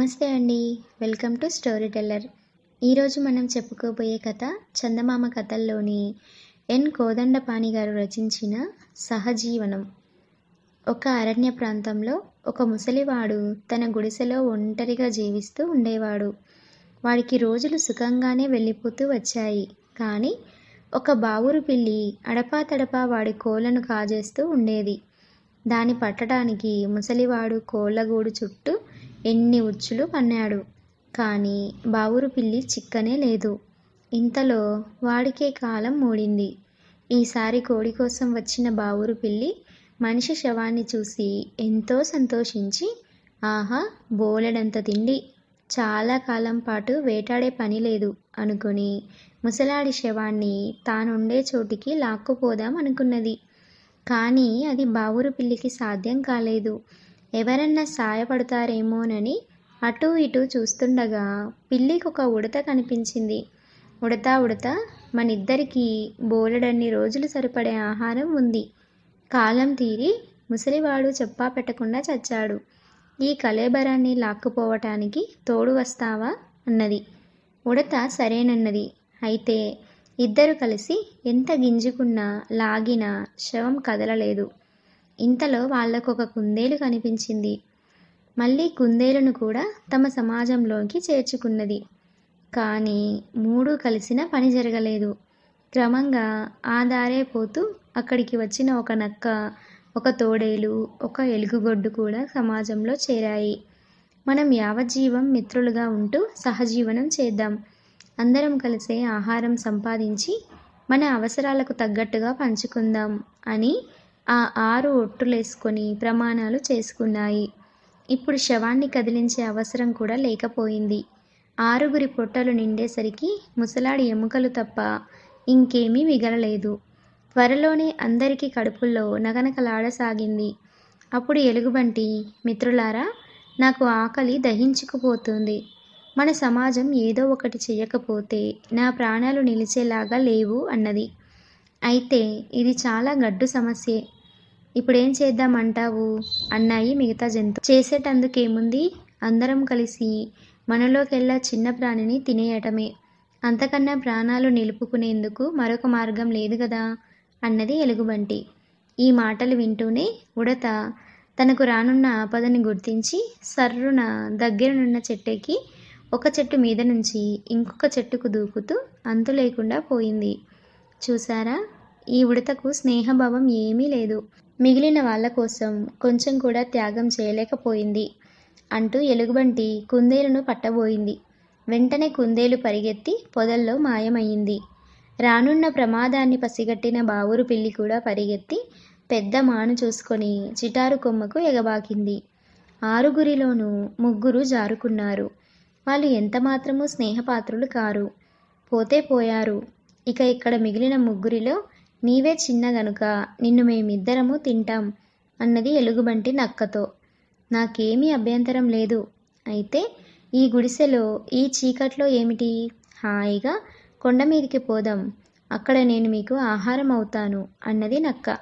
నమస్తే అండి welcome to story teller ఈరోజు మనం చెప్పుకోబోయే కథ చందమామ కథల్లోని ఎన్ కోదండపాణి గారు రచించిన సహజీవనం ఒక అరణ్య ప్రాంతంలో ఒక ముసలివాడు తన గుడిసెలో ఒంటరిగా జీవిస్తూ ఉండేవాడు వాడికి రోజులు సుఖంగానే వెళ్ళిపోతూ వచ్చాయి కానీ ఒక బావురు పిల్లి తడపా వాడి కోలను కాజేస్తూ ఉండేది దాన్ని పట్టడానికి ముసలివాడు కోళ్ళగూడు చుట్టూ ఎన్ని ఉచ్చులు పన్నాడు కానీ బావురు పిల్లి చిక్కనే లేదు ఇంతలో వాడికే కాలం మూడింది ఈసారి కోడి కోసం వచ్చిన బావురు పిల్లి మనిషి శవాన్ని చూసి ఎంతో సంతోషించి ఆహా బోలెడంత తిండి చాలా కాలం పాటు వేటాడే పని లేదు అనుకుని ముసలాడి శవాన్ని తానుండే చోటికి లాక్కుపోదాం అనుకున్నది కానీ అది బావురు పిల్లికి సాధ్యం కాలేదు ఎవరన్నా సాయపడతారేమోనని అటూ ఇటూ చూస్తుండగా పిల్లికి ఒక ఉడత కనిపించింది ఉడత ఉడత మనిద్దరికీ బోలెడన్ని రోజులు సరిపడే ఆహారం ఉంది కాలం తీరి ముసలివాడు చెప్పా పెట్టకుండా చచ్చాడు ఈ కలేబరాన్ని లాక్కుపోవటానికి తోడు వస్తావా అన్నది ఉడత సరేనన్నది అయితే ఇద్దరు కలిసి ఎంత గింజుకున్నా లాగినా శవం కదలలేదు ఇంతలో వాళ్లకు ఒక కుందేలు కనిపించింది మళ్ళీ కుందేలును కూడా తమ సమాజంలోకి చేర్చుకున్నది కానీ మూడు కలిసిన పని జరగలేదు క్రమంగా ఆధారే పోతూ అక్కడికి వచ్చిన ఒక నక్క ఒక తోడేలు ఒక ఎలుగుగొడ్డు కూడా సమాజంలో చేరాయి మనం యావజ్జీవం మిత్రులుగా ఉంటూ సహజీవనం చేద్దాం అందరం కలిసే ఆహారం సంపాదించి మన అవసరాలకు తగ్గట్టుగా పంచుకుందాం అని ఆ ఆరు ఒట్టులేసుకొని ప్రమాణాలు చేసుకున్నాయి ఇప్పుడు శవాన్ని కదిలించే అవసరం కూడా లేకపోయింది ఆరుగురి పొట్టలు నిండేసరికి ముసలాడి ఎముకలు తప్ప ఇంకేమీ మిగలలేదు త్వరలోనే అందరికీ కడుపుల్లో నగనకలాడసాగింది అప్పుడు ఎలుగుబంటి మిత్రులారా నాకు ఆకలి దహించుకుపోతుంది మన సమాజం ఏదో ఒకటి చేయకపోతే నా ప్రాణాలు నిలిచేలాగా లేవు అన్నది అయితే ఇది చాలా గడ్డు సమస్యే ఇప్పుడేం చేద్దామంటావు అన్నాయి మిగతా జంతువు చేసేటందుకేముంది అందరం కలిసి మనలోకెల్లా చిన్న ప్రాణిని తినేయటమే అంతకన్నా ప్రాణాలు నిలుపుకునేందుకు మరొక మార్గం లేదు కదా అన్నది ఎలుగుబంటి ఈ మాటలు వింటూనే ఉడత తనకు రానున్న ఆపదని గుర్తించి సర్రున దగ్గరనున్న చెట్టుకి ఒక చెట్టు మీద నుంచి ఇంకొక చెట్టుకు దూకుతూ అంతు లేకుండా పోయింది చూసారా ఈ ఉడతకు స్నేహభావం ఏమీ లేదు మిగిలిన వాళ్ళ కోసం కొంచెం కూడా త్యాగం చేయలేకపోయింది అంటూ ఎలుగుబంటి కుందేలును పట్టబోయింది వెంటనే కుందేలు పరిగెత్తి పొదల్లో మాయమయ్యింది రానున్న ప్రమాదాన్ని పసిగట్టిన బావురు పిల్లి కూడా పరిగెత్తి పెద్ద మాను చూసుకొని చిటారు కొమ్మకు ఎగబాకింది ఆరుగురిలోనూ ముగ్గురు జారుకున్నారు వాళ్ళు ఎంతమాత్రమూ స్నేహపాత్రులు కారు పోతే పోయారు ఇక ఇక్కడ మిగిలిన ముగ్గురిలో నీవే చిన్న గనుక నిన్ను మేమిద్దరము తింటాం అన్నది ఎలుగుబంటి నక్కతో నాకేమీ అభ్యంతరం లేదు అయితే ఈ గుడిసెలో ఈ చీకట్లో ఏమిటి హాయిగా కొండ మీదికి పోదాం అక్కడ నేను మీకు ఆహారం అవుతాను అన్నది నక్క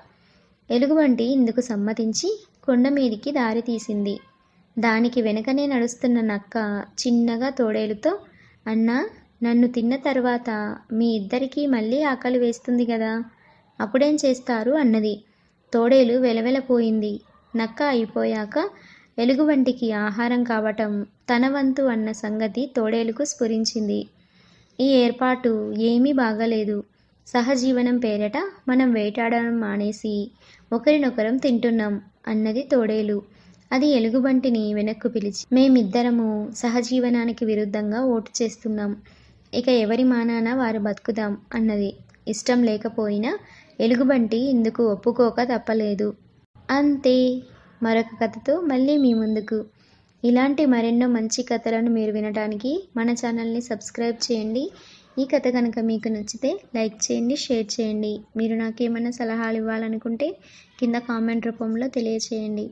ఎలుగుబంటి ఇందుకు సమ్మతించి కొండ మీదికి దారి తీసింది దానికి వెనకనే నడుస్తున్న నక్క చిన్నగా తోడేలుతో అన్నా నన్ను తిన్న తర్వాత మీ ఇద్దరికీ మళ్ళీ ఆకలి వేస్తుంది కదా అప్పుడేం చేస్తారు అన్నది తోడేలు వెలవెలపోయింది నక్క అయిపోయాక ఎలుగుబంటికి ఆహారం కావటం తన వంతు అన్న సంగతి తోడేలుకు స్ఫురించింది ఈ ఏర్పాటు ఏమీ బాగలేదు సహజీవనం పేరిట మనం వేటాడడం మానేసి ఒకరినొకరం తింటున్నాం అన్నది తోడేలు అది ఎలుగుబంటిని వెనక్కు పిలిచి మేమిద్దరము సహజీవనానికి విరుద్ధంగా ఓటు చేస్తున్నాం ఇక ఎవరి మానాన వారు బతుకుదాం అన్నది ఇష్టం లేకపోయినా ఎలుగుబంటి ఇందుకు ఒప్పుకోక తప్పలేదు అంతే మరొక కథతో మళ్ళీ మీ ముందుకు ఇలాంటి మరెన్నో మంచి కథలను మీరు వినడానికి మన ఛానల్ని సబ్స్క్రైబ్ చేయండి ఈ కథ కనుక మీకు నచ్చితే లైక్ చేయండి షేర్ చేయండి మీరు నాకేమైనా సలహాలు ఇవ్వాలనుకుంటే కింద కామెంట్ రూపంలో తెలియచేయండి